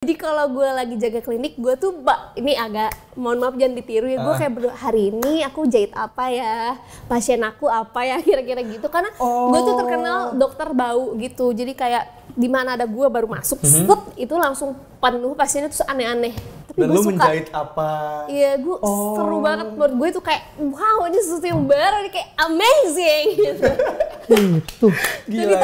Jadi kalau gue lagi jaga klinik, gue tuh mbak ini agak mohon maaf jangan ditiru ya. Gue ah. kayak hari ini aku jahit apa ya, pasien aku apa ya kira-kira gitu. Karena oh. gue tuh oh. terkenal dokter bau gitu. Jadi kayak di mana ada gue baru masuk, mm -hmm. itu langsung penuh pasiennya tuh aneh-aneh. Tapi Dan suka. menjahit apa? Iya, gue oh. seru banget menurut gue tuh kayak wow ini sesuatu yang baru, ini kayak amazing gitu. Gila. Ya.